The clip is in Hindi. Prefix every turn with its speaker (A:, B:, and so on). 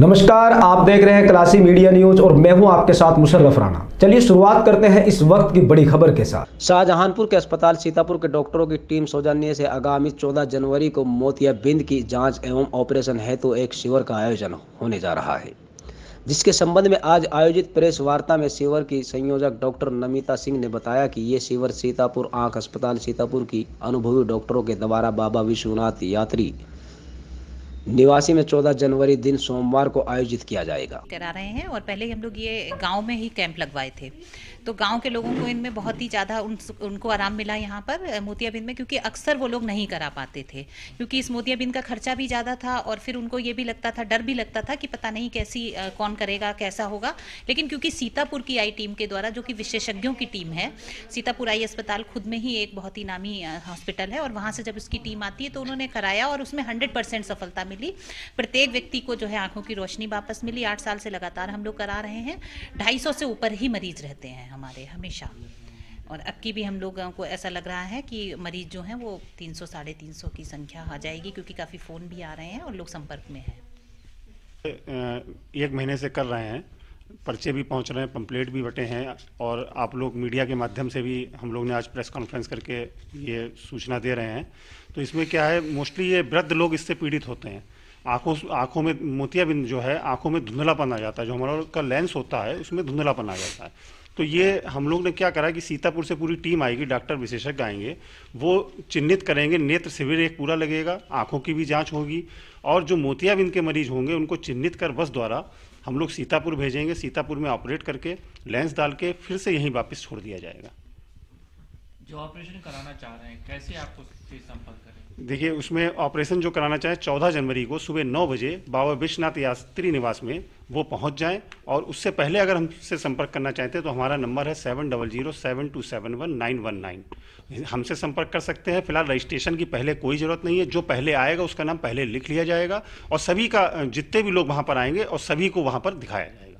A: नमस्कार आप देख रहे हैं क्लासी मीडिया न्यूज और मैं हूं आपके साथ मुशर्रफ राणा चलिए शुरुआत करते हैं इस वक्त की बड़ी खबर के साथ शाहजहानपुर के अस्पताल सीतापुर के डॉक्टरों की टीम सौजन्य से आगामी 14 जनवरी को मोतिया बिंद की जांच एवं ऑपरेशन हेतु तो एक शिविर का आयोजन होने जा रहा है जिसके संबंध में आज आयोजित प्रेस वार्ता में शिविर की संयोजक डॉक्टर नमिता सिंह ने बताया कि ये शिविर सीतापुर आंख अस्पताल सीतापुर की अनुभवी डॉक्टरों के द्वारा बाबा विश्वनाथ यात्री निवासी में 14 जनवरी दिन सोमवार को आयोजित किया जाएगा
B: करा रहे हैं और पहले हम लोग ये गांव में ही कैंप लगवाए थे तो गाँव के लोगों को इनमें बहुत ही ज़्यादा उन, उनको आराम मिला यहाँ पर मोतियाबिंद में क्योंकि अक्सर वो लोग नहीं करा पाते थे क्योंकि इस मोतियाबिंद का खर्चा भी ज़्यादा था और फिर उनको ये भी लगता था डर भी लगता था कि पता नहीं कैसी कौन करेगा कैसा होगा लेकिन क्योंकि सीतापुर की आई टीम के द्वारा जो कि विशेषज्ञों की टीम है सीतापुर आई अस्पताल खुद में ही एक बहुत ही नामी हॉस्पिटल है और वहाँ से जब उसकी टीम आती है तो उन्होंने कराया और उसमें हंड्रेड परसेंट सफलता मिली प्रत्येक व्यक्ति को जो है आंखों की रोशनी वापस मिली आठ साल से लगातार हम लोग करा रहे हैं ढाई से ऊपर ही मरीज रहते हैं हैं हमारे हमेशा और अब की भी हम लोगों को ऐसा लग रहा है कि मरीज जो हैं वो तीन सौ साढ़े तीन सौ की संख्या आ जाएगी क्योंकि काफ़ी फ़ोन भी आ रहे हैं और लोग संपर्क में हैं
C: एक महीने से कर रहे हैं पर्चे भी पहुंच रहे हैं पंपलेट भी बटे हैं और आप लोग मीडिया के माध्यम से भी हम लोग ने आज प्रेस कॉन्फ्रेंस करके ये सूचना दे रहे हैं तो इसमें क्या है मोस्टली ये वृद्ध लोग इससे पीड़ित होते हैं आँखों आँखों में मोतियाबिंद जो है आँखों में धुंधलापन आ जाता है जो हमारा का लेंस होता है उसमें धुंधलापन आ जाता है तो ये हम लोग ने क्या करा कि सीतापुर से पूरी टीम आएगी डॉक्टर विशेषज्ञ आएंगे वो चिन्हित करेंगे नेत्र शिविर एक पूरा लगेगा आंखों की भी जांच होगी और जो मोतियाबिंद के मरीज होंगे उनको चिन्हित कर बस द्वारा हम लोग सीतापुर भेजेंगे सीतापुर में ऑपरेट करके लेंस डाल के फिर से यहीं वापस छोड़ दिया जाएगा जो ऑपरेशन कराना चाह रहे हैं कैसे आपको संपर्क करें देखिए उसमें ऑपरेशन जो कराना चाहे 14 जनवरी को सुबह नौ बजे बाबा विश्वनाथ यात्री निवास में वो पहुंच जाए और उससे पहले अगर हमसे संपर्क करना चाहते हैं तो हमारा नंबर है seven double zero seven two seven one nine one nine हमसे संपर्क कर सकते हैं फिलहाल रजिस्ट्रेशन की पहले कोई ज़रूरत नहीं है जो पहले आएगा उसका नाम पहले लिख लिया जाएगा और सभी का जितने भी लोग वहाँ पर आएंगे और सभी को वहाँ पर दिखाया जाएगा